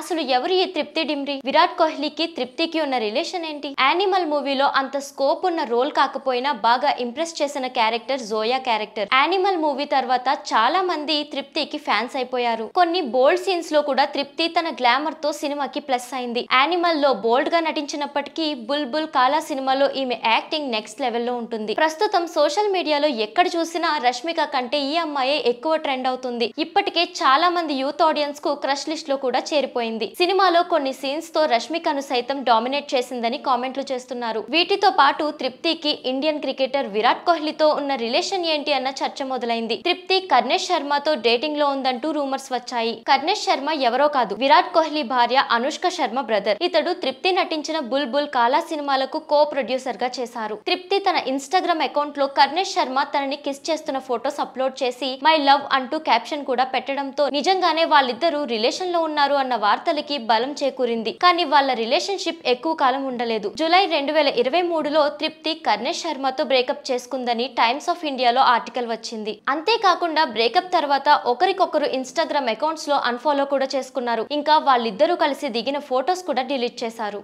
అసలు ఎవరు ఈ తృప్తి డిమ్రి విరాట్ కోహ్లీకి తృప్తికి ఉన్న రిలేషన్ ఏంటి యానిమల్ మూవీలో అంత స్కోప్ ఉన్న రోల్ కాకపోయినా బాగా ఇంప్రెస్ చేసిన character Zoya character animal movie తర్వాత చాలా మంది తృప్తికి ఫ్యాన్స్ అయిపోయారు కొన్ని బోల్డ్ సీన్స్ లో కూడా తృప్తి తన గ్లామర్ తో సినిమాకి ప్లస్ అయింది యానిమల్ లో బోల్డ్ గా నటించినప్పటికీ బుల్ బుల్ కాలా సినిమాలో ఈమె యాక్టింగ్ నెక్స్ట్ లెవెల్లో ఉంటుంది ప్రస్తుతం సోషల్ మీడియాలో ఎక్కడ చూసినా రష్మిక కంటే ఈ అమ్మాయే ఎక్కువ ట్రెండ్ అవుతుంది ఇప్పటికే చాలా మంది యూత్ ఆడియన్స్ కు క్రష్ లిస్ట్ లో కూడా చేరిపోయింది అయింది సినిమాలో కొన్ని సీన్స్ తో రష్మికను సైతం డామినేట్ చేసిందని కామెంట్లు చేస్తున్నారు వీటితో పాటు తృప్తికి ఇండియన్ క్రికెటర్ విరాట్ కోహ్లీతో ఉన్న రిలేషన్ ఏంటి అన్న చర్చ మొదలైంది తృప్తి కర్ణేష్ శర్మతో డేటింగ్ లో ఉందంటూ రూమర్స్ వచ్చాయి కర్ణేష్ శర్మ ఎవరో కాదు విరాట్ కోహ్లీ భార్య అనుష్క శర్మ బ్రదర్ ఇతడు తృప్తి నటించిన బుల్ బుల్ కాలా సినిమాలకు కో ప్రొడ్యూసర్ గా చేశారు తృప్తి తన ఇన్స్టాగ్రామ్ అకౌంట్ లో కర్ణేష్ శర్మ తనని కిస్ చేస్తున్న ఫొటోస్ అప్లోడ్ చేసి మై లవ్ అంటూ క్యాప్షన్ కూడా పెట్టడంతో నిజంగానే వాళ్ళిద్దరూ రిలేషన్ లో ఉన్నారు అన్న వార్త వార్తలకి బలం చేకూరింది కానీ వాళ్ళ రిలేషన్షిప్ ఎక్కువ కాలం ఉండలేదు జూలై రెండు వేల ఇరవై మూడులో తృప్తి కర్ణేష్ శర్మతో బ్రేకప్ చేసుకుందని టైమ్స్ ఆఫ్ ఇండియాలో ఆర్టికల్ వచ్చింది అంతేకాకుండా బ్రేకప్ తర్వాత ఒకరికొకరు ఇన్స్టాగ్రామ్ అకౌంట్స్ లో అన్ఫాలో కూడా చేసుకున్నారు ఇంకా వాళ్ళిద్దరూ కలిసి దిగిన ఫొటోస్ కూడా డిలీట్ చేశారు